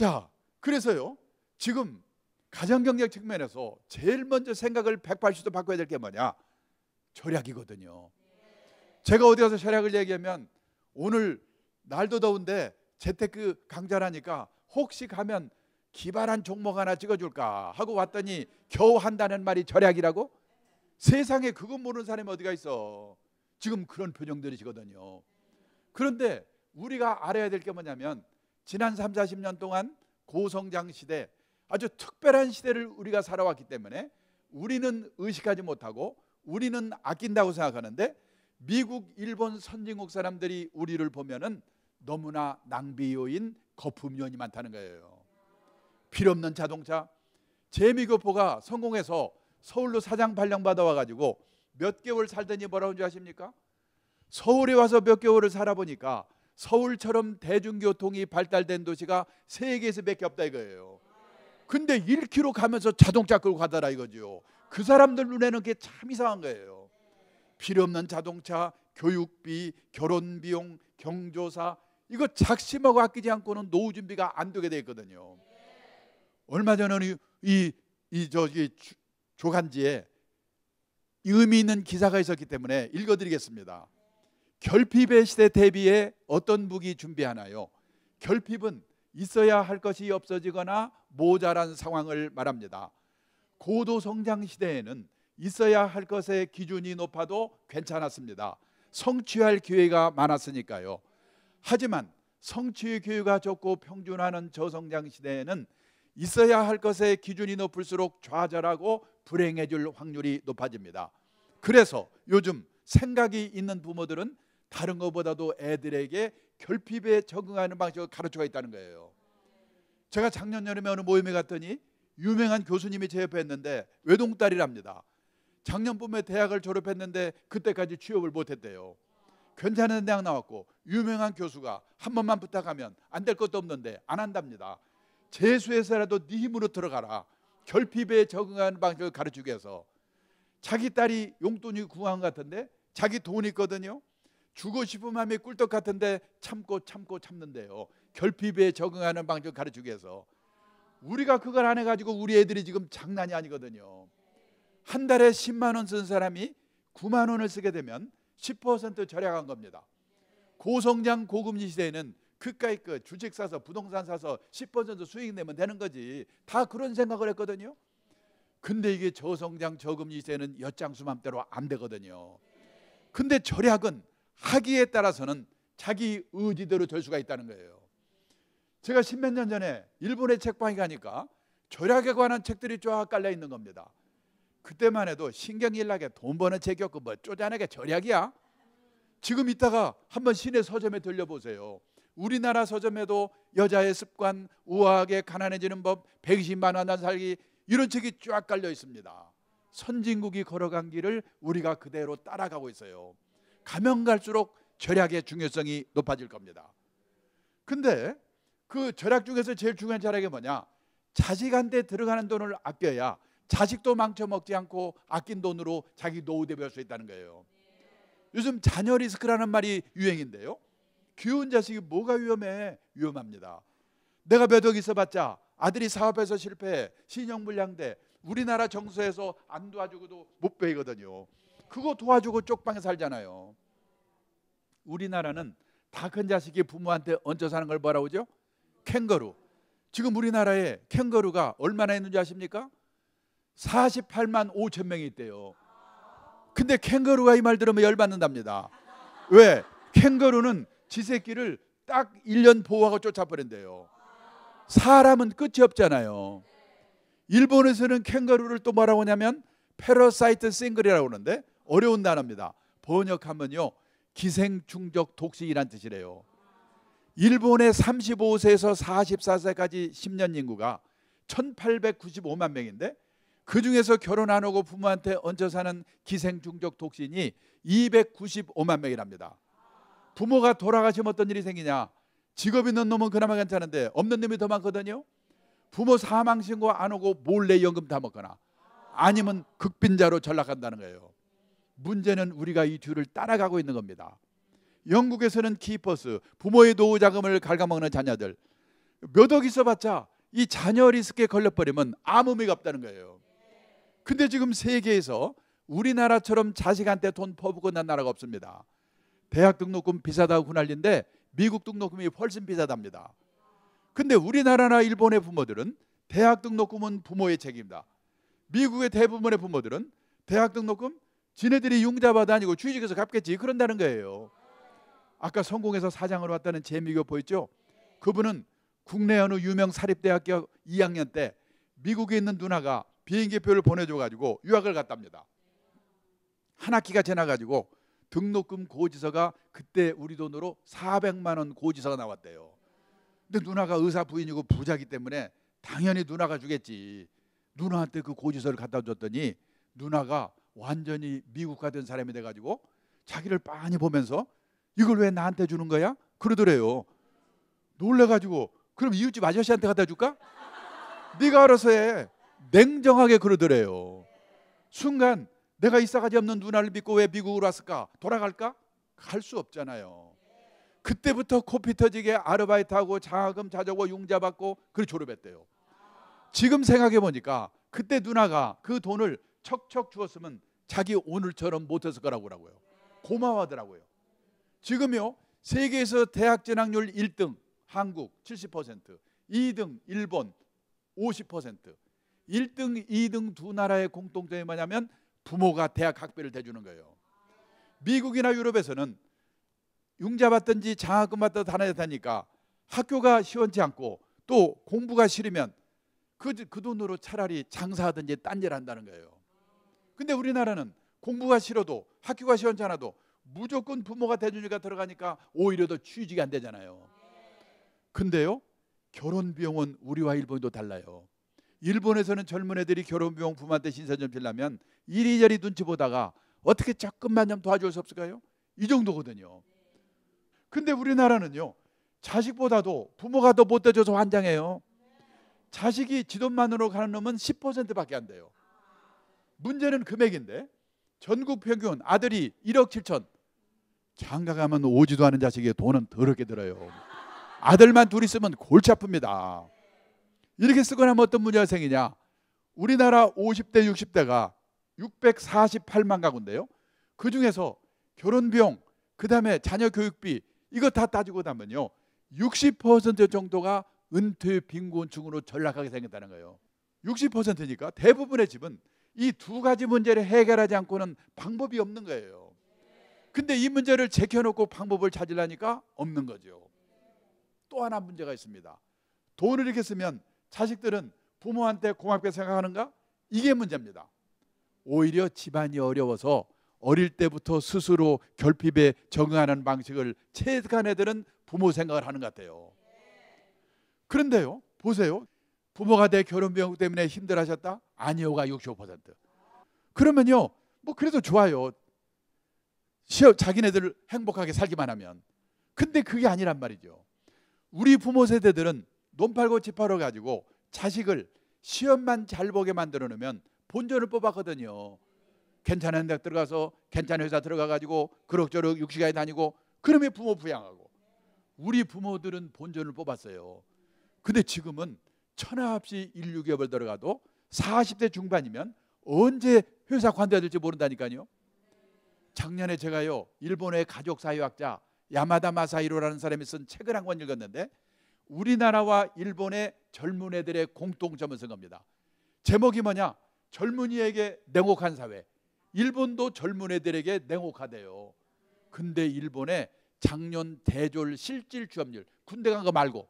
자, 그래서요. 지금 가정 경쟁 측면에서 제일 먼저 생각을 180도 바꿔야 될 게 뭐냐? 절약이거든요. 제가 어디 가서 절약을 얘기하면 오늘 날도 더운데 재테크 강좌라니까 혹시 가면 기발한 종목 하나 찍어줄까 하고 왔더니 겨우 한다는 말이 절약이라고? 세상에 그건 모르는 사람이 어디가 있어. 지금 그런 표정들이시거든요. 그런데 우리가 알아야 될 게 뭐냐면 지난 3, 40년 동안 고성장 시대 아주 특별한 시대를 우리가 살아왔기 때문에 우리는 의식하지 못하고 우리는 아낀다고 생각하는데 미국, 일본 선진국 사람들이 우리를 보면은 너무나 낭비 요인, 거품 요인이 많다는 거예요. 필요 없는 자동차. 재미교포가 성공해서 서울로 사장 발령 받아와 가지고 몇 개월 살더니 뭐라고 하십니까? 서울에 와서 몇 개월을 살아보니까 서울처럼 대중교통이 발달된 도시가 세계에서 몇 개 없다 이거예요. 근데 1km 가면서 자동차 끌고 가더라 이거죠. 그 사람들 눈에는 그게 참 이상한 거예요. 필요 없는 자동차, 교육비, 결혼 비용, 경조사 이거 작심하고 아끼지 않고는 노후 준비가 안 되게 돼 있거든요. 얼마 전에는 이, 이 저기 조간지에 의미 있는 기사가 있었기 때문에 읽어드리겠습니다. 결핍의 시대 대비에 어떤 무기 준비하나요? 결핍은 있어야 할 것이 없어지거나 모자란 상황을 말합니다. 고도 성장 시대에는 있어야 할 것의 기준이 높아도 괜찮았습니다. 성취할 기회가 많았으니까요. 하지만 성취 기회가 적고 평준화는 저성장 시대에는 있어야 할 것의 기준이 높을수록 좌절하고 불행해질 확률이 높아집니다. 그래서 요즘 생각이 있는 부모들은 다른 것보다도 애들에게 결핍에 적응하는 방식을 가르쳐가 있다는 거예요. 제가 작년 여름에 어느 모임에 갔더니 유명한 교수님이 제 옆에 있는데 외동딸이랍니다. 작년 봄에 대학을 졸업했는데 그때까지 취업을 못했대요. 괜찮은 대학 나왔고 유명한 교수가 한 번만 부탁하면 안 될 것도 없는데 안 한답니다. 재수해서라도 네 힘으로 들어가라. 결핍에 적응하는 방식을 가르치기 위해서 자기 딸이 용돈이 구한 것 같은데 자기 돈 있거든요. 주고 싶은 마음이 꿀떡 같은데 참고 참고 참는데요. 결핍에 적응하는 방식을 가르치기 위해서 우리가 그걸 안 해가지고 우리 애들이 지금 장난이 아니거든요. 한 달에 10만 원 쓴 사람이 9만 원을 쓰게 되면 10% 절약한 겁니다. 고성장 고금리 시대에는 그까이 그 주식 사서 부동산 사서 10% 수익 내면 되는 거지 다 그런 생각을 했거든요. 근데 이게 저성장 저금리 시대는 엿장수 맘대로 안 되거든요. 근데 절약은 하기에 따라서는 자기 의지대로 될 수가 있다는 거예요. 제가 십몇 년 전에 일본의 책방에 가니까 절약에 관한 책들이 쫙 깔려 있는 겁니다. 그때만 해도 신경일락에 돈 버는 책이었고 뭐 쪼잔하게 절약이야. 지금 이따가 한번 시내 서점에 들려보세요. 우리나라 서점에도 여자의 습관, 우아하게 가난해지는 법, 120만 원한 살기 이런 책이 쫙 깔려 있습니다. 선진국이 걸어간 길을 우리가 그대로 따라가고 있어요. 가면 갈수록 절약의 중요성이 높아질 겁니다. 근데 그 절약 중에서 제일 중요한 절약이 뭐냐? 자식한테 들어가는 돈을 아껴야 자식도 망쳐먹지 않고 아낀 돈으로 자기 노후 대비할 수 있다는 거예요. 요즘 자녀 리스크라는 말이 유행인데요. 귀여운 자식이 뭐가 위험해? 위험합니다. 내가 몇억 있어봤자 아들이 사업에서 실패해 신용불량돼 우리나라 정서에서 안 도와주고도 못 배이거든요. 그거 도와주고 쪽방에 살잖아요. 우리나라는 다 큰 자식이 부모한테 얹혀 사는 걸 뭐라고 하죠? 캥거루. 지금 우리나라에 캥거루가 얼마나 있는지 아십니까? 48만 5천 명이 있대요. 근데 캥거루가 이 말 들으면 열받는답니다. 왜? 캥거루는 지 새끼를 딱 1년 보호하고 쫓아버린대요. 사람은 끝이 없잖아요. 일본에서는 캥거루를 또 뭐라고 하냐면 패러사이트 싱글이라고 하는데 어려운 단어입니다 번역하면요. 기생 충적 독식이란 뜻이래요. 일본의 35세에서 44세까지 10년 인구가 1895만 명인데 그 중에서 결혼 안 하고 부모한테 얹혀 사는 기생충적 독신이 295만 명이랍니다. 부모가 돌아가시면 어떤 일이 생기냐? 직업 있는 놈은 그나마 괜찮은데 없는 놈이 더 많거든요. 부모 사망 신고 안 오고 몰래 연금 다 먹거나 아니면 극빈자로 전락한다는 거예요. 문제는 우리가 이 뒤를 따라가고 있는 겁니다. 영국에서는 키퍼스 부모의 노후 자금을 갉아먹는 자녀들 몇억 있어봤자 이 자녀 리스크에 걸려버리면 아무 의미가 없다는 거예요. 근데 지금 세계에서 우리나라처럼 자식한테 돈 퍼붓고 난 나라가 없습니다. 대학 등록금 비싸다고 후할린데 미국 등록금이 훨씬 비싸답니다. 근데 우리나라나 일본의 부모들은 대학 등록금은 부모의 책임이다. 미국의 대부분의 부모들은 대학 등록금 지네들이 융자받아 아니고 주식에서 갚겠지 그런다는 거예요. 아까 성공해서 사장으로 왔다는 재미교 보였죠? 그분은 국내 어느 유명 사립대학교 2학년 때 미국에 있는 누나가 비행기표를 보내줘가지고 유학을 갔답니다. 한 학기가 지나가지고 등록금 고지서가 그때 우리 돈으로 400만 원 고지서가 나왔대요. 근데 누나가 의사 부인이고 부자기 때문에 당연히 누나가 주겠지. 누나한테 그 고지서를 갖다 줬더니 누나가 완전히 미국화 된 사람이 돼가지고 자기를 빤히 보면서 이걸 왜 나한테 주는 거야? 그러더래요. 놀래가지고 그럼 이웃집 아저씨한테 갖다 줄까? 네가 알아서 해. 냉정하게 그러더래요. 순간 내가 이 싸가지 없는 누나를 믿고 왜 미국으로 왔을까? 돌아갈까? 갈 수 없잖아요. 그때부터 코피 터지게 아르바이트하고 장학금 자저고 융자 받고 그걸 졸업했대요. 지금 생각해 보니까 그때 누나가 그 돈을 척척 주었으면 자기 오늘처럼 못해서 거라고라고요. 고마워하더라고요. 지금요 세계에서 대학 진학률 1등 한국 70%, 2등 일본 50%, 1등, 2등 두 나라의 공통점이 뭐냐면 부모가 대학 학비를 대주는 거예요. 미국이나 유럽에서는 융자 받든지 장학금 받든 다나야 되니까 학교가 시원치 않고 또 공부가 싫으면 그, 그 돈으로 차라리 장사하든지 딴 일 한다는 거예요. 근데 우리나라는 공부가 싫어도 학교가 시원않아도 무조건 부모가 대주니까 들어가니까 오히려 더 취직이 안 되잖아요. 근데요 결혼 비용은 우리와 일본도 달라요. 일본에서는 젊은 애들이 결혼 비용 부모한테 신세좀빌라면 이리저리 눈치 보다가 어떻게 조금만 좀 도와줄 수 없을까요? 이 정도거든요. 근데 우리나라는요 자식보다도 부모가 더 못돼줘서 환장해요. 자식이 지돈만으로 가는 놈은 10%밖에 안 돼요. 문제는 금액인데 전국 평균 아들이 1억 7천 장가 가면 오지도 않은 자식이 돈은 더럽게 들어요. 아들만 둘 있으면 골치 아픕니다. 이렇게 쓰고 나면 어떤 문제가 생기냐? 우리나라 50대 60대가 648만 가구인데요. 그 중에서 결혼 비용, 그다음에 자녀 교육비 이거 다 따지고 나면요. 60% 정도가 은퇴 빈곤층으로 전락하게 생겼다는 거예요. 60%니까 대부분의 집은 이두 가지 문제를 해결하지 않고는 방법이 없는 거예요. 근데 이 문제를 제껴놓고 방법을 찾으려니까 없는 거죠. 또 하나 문제가 있습니다. 돈을 이렇게 쓰면 자식들은 부모한테 고맙게 생각하는가? 이게 문제입니다. 오히려 집안이 어려워서 어릴 때부터 스스로 결핍에 적응하는 방식을 체득한 애들은 부모 생각을 하는 것 같아요. 그런데요, 보세요. 부모가 내 결혼병 때문에 힘들하셨다? 어 아니요가 65%. 그러면요, 뭐 그래도 좋아요. 시어, 자기네들 행복하게 살기만 하면. 근데 그게 아니란 말이죠. 우리 부모 세대들은 논 팔고 집 팔어 가지고 자식을 시험만 잘 보게 만들어 놓으면 본전을 뽑았거든요. 괜찮은 데 들어가서 괜찮은 회사 들어가 가지고 그럭저럭 육시간에 다니고 그러면 부모 부양하고 우리 부모들은 본전을 뽑았어요. 근데 지금은 천하 합시 인류 기업을 들어가도 40대 중반이면 언제 회사 관둬야 될지 모른다니까요. 작년에 제가요 일본의 가족 사회학자 야마다 마사히로라는 사람이 쓴 책을 한 권 읽었는데 우리나라와 일본의 젊은 애들의 공통점을 쓴 겁니다. 제목이 뭐냐? 젊은이에게 냉혹한 사회. 일본도 젊은 애들에게 냉혹하대요. 근데 일본의 작년 대졸 실질 취업률 군대 간 거 말고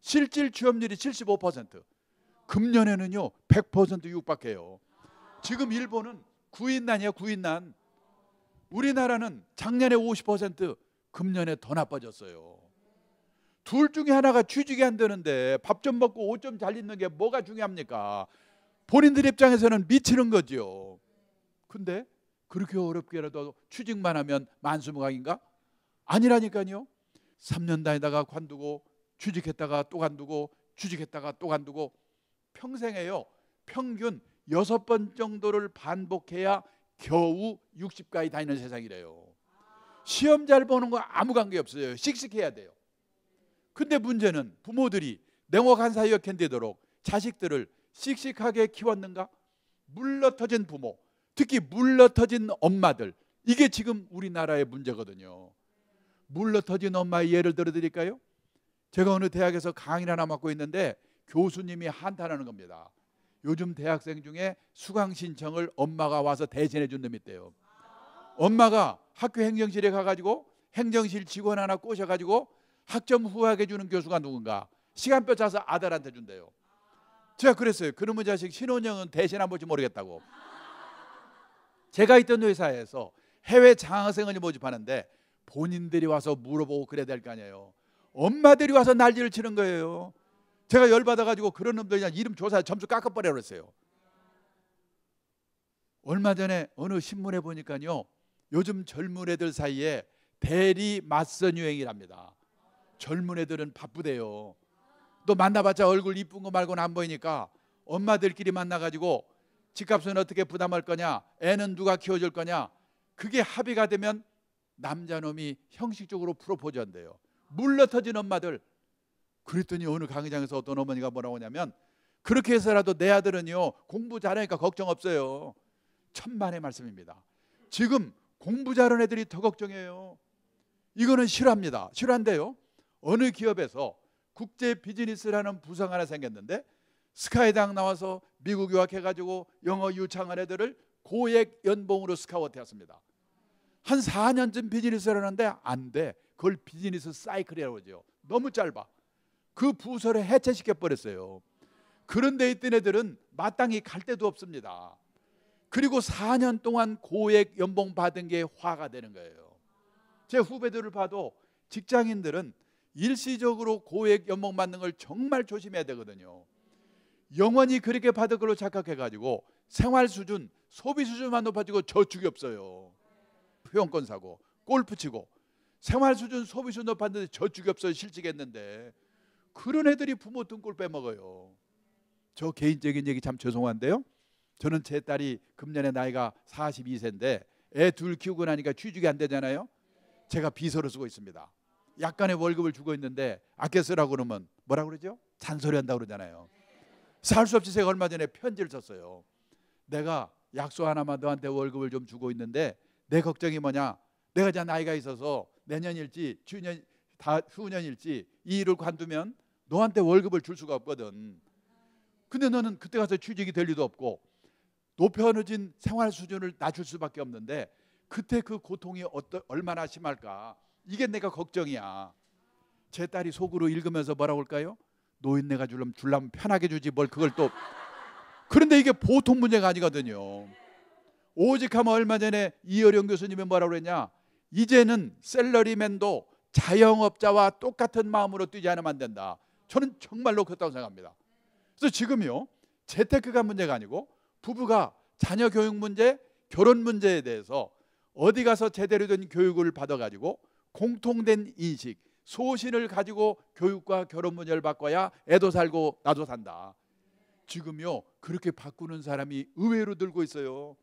실질 취업률이 75%. 금년에는요 100% 육박해요. 지금 일본은 구인난이야 구인난. 우리나라는 작년에 50% 금년에 더 나빠졌어요. 둘 중에 하나가 취직이 안 되는데 밥 좀 먹고 옷 좀잘 입는 게 뭐가 중요합니까? 본인들 입장에서는 미치는 거지요. 근데 그렇게 어렵게라도 취직만 하면 만수무강인가? 아니라니까요. 3년 다니다가 관두고 취직했다가 또 간두고 취직했다가 또 간두고 평생에요. 평균 여섯 번 정도를 반복해야 겨우 6 0가에 다니는 세상이래요. 시험 잘 보는 거 아무 관계 없어요. 씩씩해야 돼요. 근데 문제는 부모들이 냉혹한 사이에 견디도록 자식들을 씩씩하게 키웠는가? 물러터진 부모, 특히 물러터진 엄마들. 이게 지금 우리나라의 문제거든요. 물러터진 엄마의 예를 들어 드릴까요? 제가 어느 대학에서 강의를 하나 맡고 있는데 교수님이 한탄하는 겁니다. 요즘 대학생 중에 수강 신청을 엄마가 와서 대신해 준 놈이 있대요. 엄마가 학교 행정실에 가가지고 행정실 직원 하나 꼬셔가지고 학점 후하게 주는 교수가 누군가 시간표 짜서 아들한테 준대요. 제가 그랬어요. 그놈의 자식 신혼여은 대신 한번지 모르겠다고. 제가 있던 회사에서 해외 장학생을 모집하는데 본인들이 와서 물어보고 그래야 될 거 아니에요. 엄마들이 와서 난리를 치는 거예요. 제가 열받아가지고 그런 놈들 그냥 이름 조사 점수 깎아버려 그랬어요. 얼마 전에 어느 신문에 보니까요. 요즘 젊은 애들 사이에 대리 맞선 유행이랍니다. 젊은 애들은 바쁘대요. 또 만나봤자 얼굴 이쁜 거 말고는 안 보이니까 엄마들끼리 만나가지고 집값은 어떻게 부담할 거냐, 애는 누가 키워줄 거냐, 그게 합의가 되면 남자놈이 형식적으로 프로포즈한대요. 물러터진 엄마들. 그랬더니 어느 강의장에서 어떤 어머니가 뭐라고 하냐면 그렇게 해서라도 내 아들은요 공부 잘하니까 걱정 없어요. 천만의 말씀입니다. 지금 공부 잘하는 애들이 더 걱정해요. 이거는 실화입니다. 실화인데요. 어느 기업에서 국제 비즈니스라는 부상 하나 생겼는데 스카이당 나와서 미국 유학해가지고 영어 유창한 애들을 고액 연봉으로 스카우트했습니다. 한 4년쯤 비즈니스를 하는데 안 돼. 그걸 비즈니스 사이클이라고 하죠. 너무 짧아. 그 부서를 해체시켜 버렸어요. 그런데 있던 애들은 마땅히 갈 데도 없습니다. 그리고 4년 동안 고액 연봉 받은 게 화가 되는 거예요. 제 후배들을 봐도 직장인들은 일시적으로 고액 연봉 받는 걸 정말 조심해야 되거든요. 영원히 그렇게 받을 걸로 착각해 가지고 생활 수준, 소비 수준만 높아지고 저축이 없어요. 회원권 사고, 골프 치고 생활 수준, 소비 수준 높았는데 저축이 없어 실직했는데 그런 애들이 부모 등골 빼먹어요. 저 개인적인 얘기 참 죄송한데요. 저는 제 딸이 금년에 나이가 42세인데 애 둘 키우고 나니까 취직이 안 되잖아요. 제가 비서로 쓰고 있습니다. 약간의 월급을 주고 있는데 아껴 쓰라고 그러면 뭐라 그러죠? 잔소리 한다고 그러잖아요. 살 수 없이 제가 얼마 전에 편지를 썼어요. 내가 약속 하나만 너한테 월급을 좀 주고 있는데 내 걱정이 뭐냐? 내가 이제 나이가 있어서 내년일지 주년 다 후년일지 이 일을 관두면 너한테 월급을 줄 수가 없거든. 근데 너는 그때 가서 취직이 될 리도 없고 높여진 생활 수준을 낮출 수밖에 없는데 그때 그 고통이 어떠, 얼마나 심할까? 이게 내가 걱정이야. 제 딸이 속으로 읽으면서 뭐라고 할까요? 노인네가 줄면 줄라면 편하게 주지 뭘 그걸 또 그런데 이게 보통 문제가 아니거든요. 오직하면 얼마 전에 이어령 교수님이 뭐라고 그랬냐? 이제는 셀러리맨도 자영업자와 똑같은 마음으로 뛰지 않으면 안 된다. 저는 정말로 그렇다고 생각합니다. 그래서 지금요 재테크가 문제가 아니고 부부가 자녀 교육 문제, 결혼 문제에 대해서 어디 가서 제대로 된 교육을 받아가지고 공통된 인식, 소신을 가지고 교육과 결혼 문제를 바꿔야 애도 살고 나도 산다. 지금요 그렇게 바꾸는 사람이 의외로 늘고 있어요.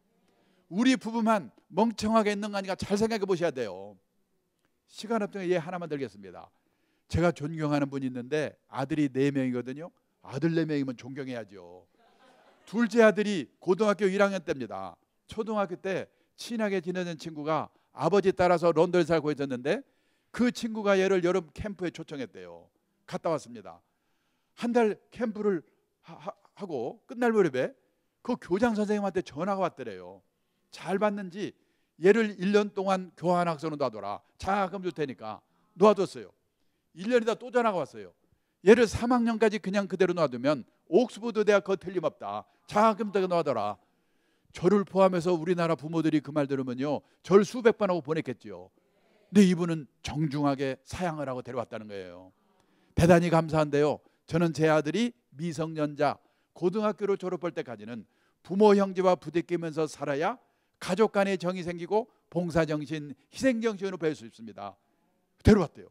우리 부부만 멍청하게 있는 거 아닌가 잘 생각해 보셔야 돼요. 시간 없으면 얘 예 하나만 들겠습니다. 제가 존경하는 분이 있는데 아들이 네 명이거든요. 아들 네 명이면 존경해야죠. 둘째 아들이 고등학교 1학년 때입니다. 초등학교 때 친하게 지내는 친구가 아버지 따라서 런던에 살고 있었는데 그 친구가 얘를 여름 캠프에 초청했대요. 갔다 왔습니다. 한 달 캠프를 하, 고 끝날 무렵에 그 교장 선생님한테 전화가 왔더래요. 잘 봤는지 얘를 1년 동안 교환학생으로 놔둬라. 장학금 줄 테니까 놓아뒀어요. 1년이다 또 전화가 왔어요. 얘를 3학년까지 그냥 그대로 놔두면 옥스퍼드 대학 거 틀림없다. 장학금 때문에 놔둬라. 저를 포함해서 우리나라 부모들이 그 말 들으면요. 절 수백 번 하고 보냈겠지요. 근데 이분은 정중하게 사양을 하고 데려왔다는 거예요. 대단히 감사한데요. 저는 제 아들이 미성년자 고등학교로 졸업할 때까지는 부모 형제와 부대끼면서 살아야 가족 간의 정이 생기고 봉사 정신, 희생 정신으로 배울 수 있습니다. 데려왔대요.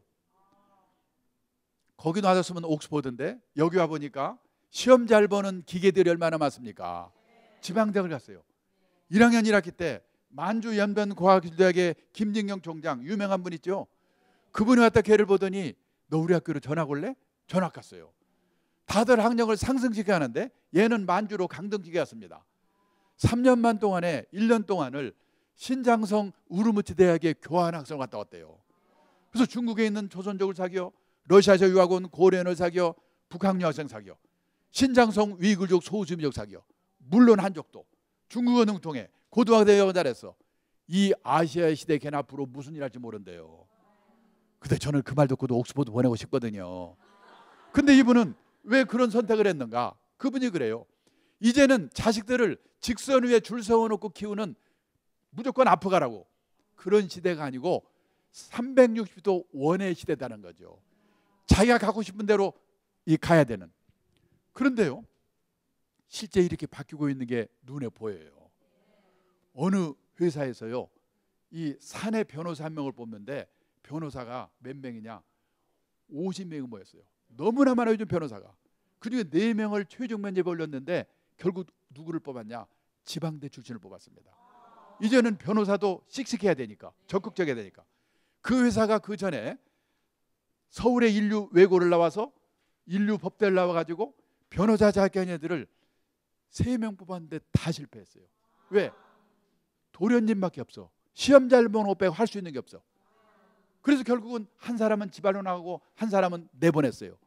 거기 놔뒀으면 옥스퍼드인데 여기 와 보니까 시험 잘 보는 기계들이 얼마나 많습니까? 지방대학을 갔어요. 1학년 1학기 때 만주 연변 과학기술대학의 김진경 총장 유명한 분 있죠. 그분이 왔다 걔를 보더니 너 우리 학교로 전학 올래? 전학 갔어요. 다들 학력을 상승시켜 하는데 얘는 만주로 강등시켜 왔습니다. 3년만 동안에 1년 동안을 신장성 우르무치 대학의 교환 학생을 갔다 왔대요. 그래서 중국에 있는 조선족을 사귀어 러시아에서 유학 온 고려인을 사귀어 북한 여학생 사귀어 신장성 위글족 소수민족 사귀어 물론 한족도 중국어 능통해 고등학교 대학 잘했어 이아시아 시대 개나 앞으로 무슨 일 할지 모른대요. 근데 저는 그 말 듣고도 옥스퍼드 보내고 싶거든요. 근데 이분은 왜 그런 선택을 했는가? 그분이 그래요. 이제는 자식들을 직선 위에 줄 세워놓고 키우는 무조건 아프가라고 그런 시대가 아니고 360도 원의 시대다는 거죠. 자기가 가고 싶은 대로 이 가야 되는. 그런데요, 실제 이렇게 바뀌고 있는 게 눈에 보여요. 어느 회사에서요, 이 사내 변호사 한 명을 뽑는데 변호사가 몇 명이냐? 50명이 모였어요. 너무나 많아요, 요즘 변호사가. 그 중에 4명을 최종 면접에 올렸는데 결국 누구를 뽑았냐? 지방대 출신을 뽑았습니다. 이제는 변호사도 씩씩해야 되니까 적극적이야 되니까 그 회사가 그 전에 서울의 인류 외고를 나와서 인류 법대를 나와 가지고 변호사 자격녀들을 세 명 뽑았는데 다 실패했어요. 왜? 도련님밖에 없어. 시험 잘보 빼고 할수 있는 게 없어. 그래서 결국은 한 사람은 지발로 나가고 한 사람은 내보냈어요.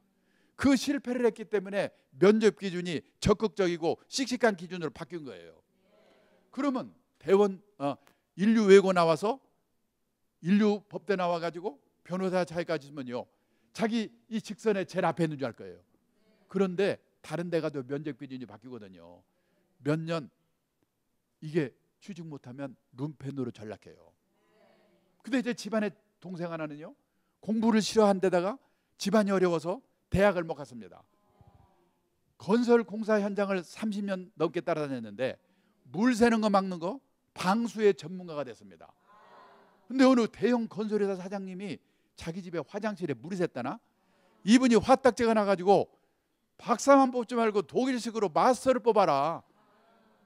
그 실패를 했기 때문에 면접 기준이 적극적이고 씩씩한 기준으로 바뀐 거예요. 그러면 대원 어, 인류 외고 나와서 인류 법대 나와 가지고 변호사 차이까지 면요 자기 이 직선에 제일 앞에 있는 줄 알 거예요. 그런데 다른 데 가도 면접 기준이 바뀌거든요. 몇 년 이게 취직 못하면 룸펜으로 전락해요. 근데 이제 집안에 동생 하나는요 공부를 싫어한 데다가 집안이 어려워서 대학을 못 갔습니다. 건설 공사 현장을 30년 넘게 따라다녔는데 물 새는 거 막는 거 방수의 전문가가 됐습니다. 근데 어느 대형 건설회사 사장님이 자기 집에 화장실에 물이 샜다나 이분이 화딱지가 나가지고 박사만 뽑지 말고 독일식으로 마스터를 뽑아라.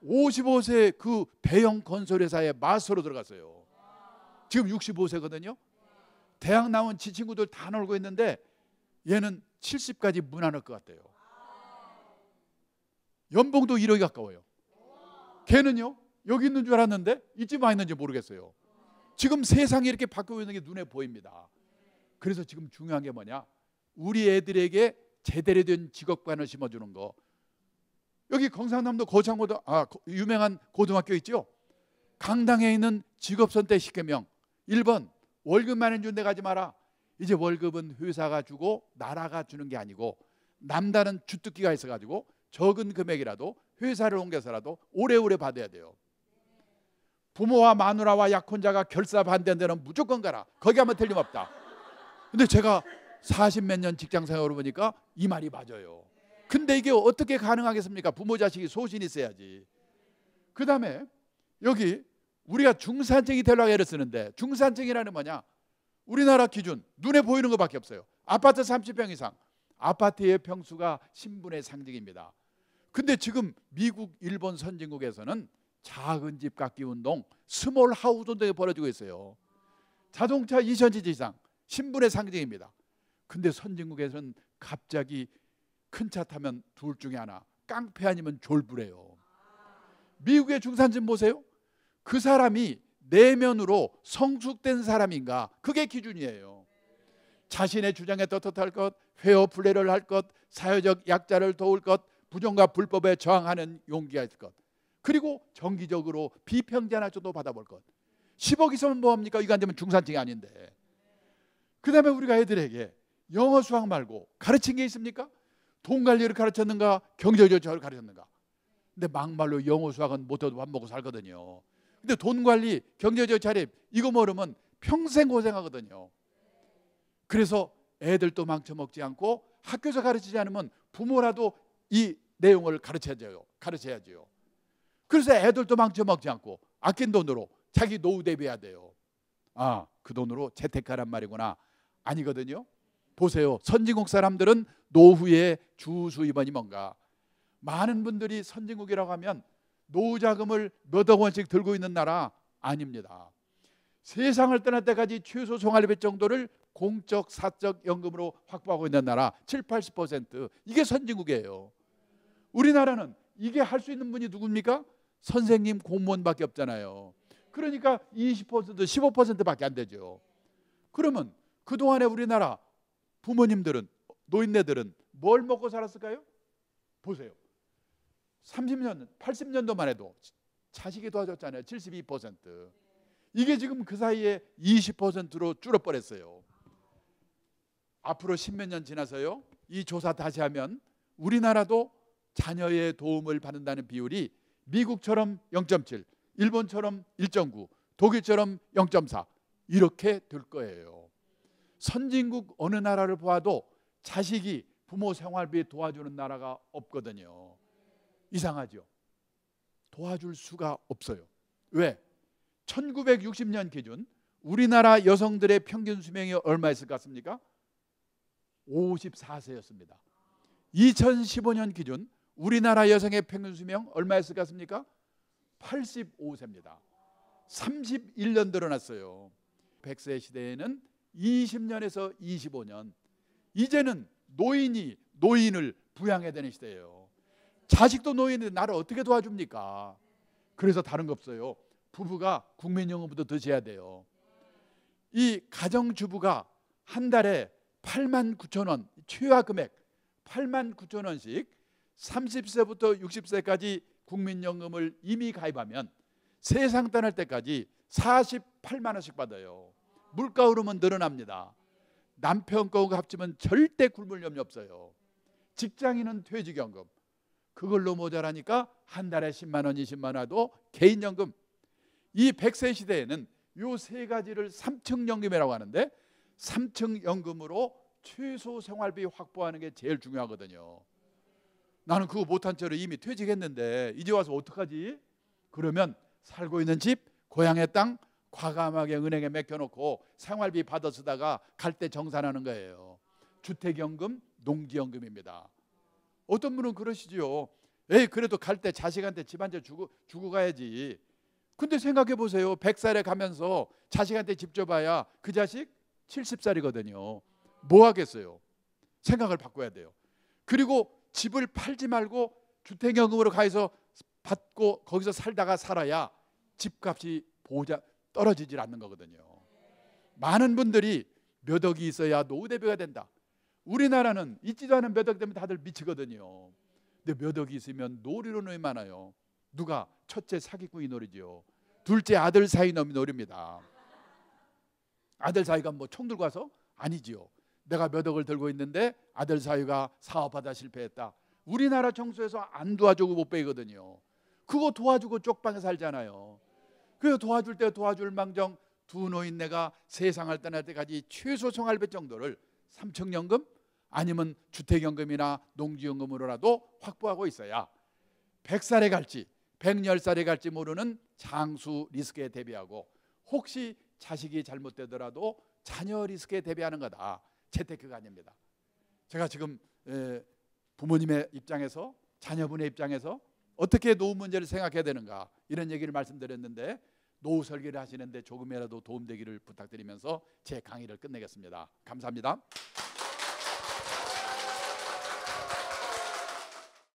55세 그 대형 건설회사에 마스터로 들어갔어요. 지금 65세거든요. 대학 나온 지 친구들 다 놀고 있는데 얘는 70까지 무난할 것 같아요. 연봉도 1억이 가까워요. 걔는요, 여기 있는 줄 알았는데 이쯤 와 있는지 모르겠어요. 지금 세상이 이렇게 바뀌고 있는 게 눈에 보입니다. 그래서 지금 중요한 게 뭐냐? 우리 애들에게 제대로 된 직업관을 심어주는 거. 여기 경상남도 거창고등 아 유명한 고등학교 있죠? 강당에 있는 직업선택 시계명 1번 월급만 해준 데 가지 마라. 이제 월급은 회사가 주고 나라가 주는 게 아니고 남다른 주특기가 있어가지고 적은 금액이라도 회사를 옮겨서라도 오래오래 받아야 돼요. 부모와 마누라와 약혼자가 결사 반대한 데는 무조건 가라. 거기 하면 틀림없다. 근데 제가 40몇년 직장 생활을 보니까 이 말이 맞아요. 근데 이게 어떻게 가능하겠습니까? 부모 자식이 소신이 있어야지. 그다음에 여기 우리가 중산층이 되려고 애를 쓰는데 중산층이라는 뭐냐? 우리나라 기준 눈에 보이는 것밖에 없어요. 아파트 30평 이상. 아파트의 평수가 신분의 상징입니다. 근데 지금 미국, 일본 선진국에서는 작은 집 갖기 운동, 스몰 하우스 운동이 벌어지고 있어요. 자동차 2천지 이상 신분의 상징입니다. 근데 선진국에서는 갑자기 큰 차 타면 둘 중에 하나 깡패 아니면 졸부래요. 미국의 중산층 보세요. 그 사람이 내면으로 성숙된 사람인가? 그게 기준이에요. 자신의 주장에 떳떳할 것, 회오 플레를 할 것, 사회적 약자를 도울 것, 부정과 불법에 저항하는 용기가 있을 것. 그리고 정기적으로 비평제나 정도 받아볼 것. 10억 이상은 뭐합니까? 이거 안 되면 중산층이 아닌데. 그 다음에 우리가 애들에게 영어 수학 말고 가르친 게 있습니까? 돈 관리를 가르쳤는가? 경제적 저를 가르쳤는가? 근데 막말로 영어 수학은 못해도 밥 먹고 살거든요. 근데 돈 관리, 경제적 자립 이거 모르면 평생 고생하거든요. 그래서 애들도 망쳐먹지 않고 학교에서 가르치지 않으면 부모라도 이 내용을 가르쳐야 돼요. 가르쳐야죠. 그래서 애들도 망쳐먹지 않고 아낀 돈으로 자기 노후 대비해야 돼요. 아, 그 돈으로 재테크하란 말이구나. 아니거든요. 보세요. 선진국 사람들은 노후의 주 수입원이 뭔가 많은 분들이 선진국이라고 하면 노후 자금을 몇 억 원씩 들고 있는 나라 아닙니다. 세상을 떠날 때까지 최소 생활비 정도를 공적 사적 연금으로 확보하고 있는 나라 7, 80% 이게 선진국이에요. 우리나라는 이게 할 수 있는 분이 누굽니까? 선생님 공무원밖에 없잖아요. 그러니까 20% 15%밖에 안 되죠. 그러면 그동안에 우리나라 부모님들은 노인네들은 뭘 먹고 살았을까요? 보세요. 30년, 80년도만 해도 자식이 도와줬잖아요. 72%. 이게 지금 그 사이에 20%로 줄어버렸어요. 앞으로 십몇 년 지나서요. 이 조사 다시 하면 우리나라도 자녀의 도움을 받는다는 비율이 미국처럼 0.7, 일본처럼 1.9, 독일처럼 0.4 이렇게 될 거예요. 선진국 어느 나라를 보아도 자식이 부모 생활비 도와주는 나라가 없거든요. 이상하죠. 도와줄 수가 없어요. 왜? 1960년 기준 우리나라 여성들의 평균 수명이 얼마였을 것 같습니까? 54세였습니다. 2015년 기준 우리나라 여성의 평균 수명 얼마였을 것 같습니까? 85세입니다. 31년 늘어났어요. 100세 시대에는 20년에서 25년. 이제는 노인이 노인을 부양해야 되는 시대예요. 자식도 노인인데 나를 어떻게 도와줍니까? 그래서 다른 거 없어요. 부부가 국민 연금부터 드셔야 돼요. 이 가정 주부가 한 달에 8만 9천 원 최하 금액 8만 9천 원씩 30세부터 60세까지 국민연금을 이미 가입하면 세상 떠날 때까지 48만 원씩 받아요. 물가 오르면 늘어납니다. 남편 거 합치면 절대 굶을 염려 없어요. 직장인은 퇴직연금, 그걸로 모자라니까 한 달에 10만 원, 20만 원도 개인연금. 이 100세 시대에는 요 세 가지를 3층 연금이라고 하는데 3층 연금으로 최소 생활비 확보하는 게 제일 중요하거든요. 나는 그거 못한 채로 이미 퇴직했는데 이제 와서 어떡하지? 그러면 살고 있는 집, 고향의 땅 과감하게 은행에 맡겨놓고 생활비 받아 쓰다가 갈 때 정산하는 거예요. 주택연금, 농지연금입니다. 어떤 분은 그러시지요. 에이 그래도 갈 때 자식한테 집한테 주고 주고 가야지. 근데 생각해 보세요. 100살에 가면서 자식한테 집 줘봐야 그 자식 70살이거든요. 뭐 하겠어요? 생각을 바꿔야 돼요. 그리고 집을 팔지 말고 주택연금으로 가서 받고 거기서 살다가 살아야 집값이 보자 떨어지질 않는 거거든요. 많은 분들이 몇 억이 있어야 노후대비가 된다. 우리나라는 있지도 않은 몇 억 때문에 다들 미치거든요. 근데 몇 억이 있으면 놀이로 놈이 많아요. 누가 첫째 사기꾼이 노리죠. 둘째 아들 사이 놈이 노립니다 아들 사이가 뭐총 들고 와서 아니지요. 내가 몇 억을 들고 있는데 아들 사이가 사업하다 실패했다. 우리나라 청소에서 안 도와주고 못 빼거든요. 그거 도와주고 쪽방에 살잖아요. 그래서 도와줄 때 도와줄 망정 두 노인네가 세상을 떠날 때까지 최소 생활비 정도를 삼청연금 아니면 주택연금이나 농지연금으로라도 확보하고 있어야 100살에 갈지 110살에 갈지 모르는 장수 리스크에 대비하고 혹시 자식이 잘못되더라도 자녀 리스크에 대비하는 거다. 재테크가 아닙니다. 제가 지금 부모님의 입장에서 자녀분의 입장에서 어떻게 노후 문제를 생각해야 되는가 이런 얘기를 말씀드렸는데 노후 설계를 하시는데 조금이라도 도움되기를 부탁드리면서 제 강의를 끝내겠습니다. 감사합니다.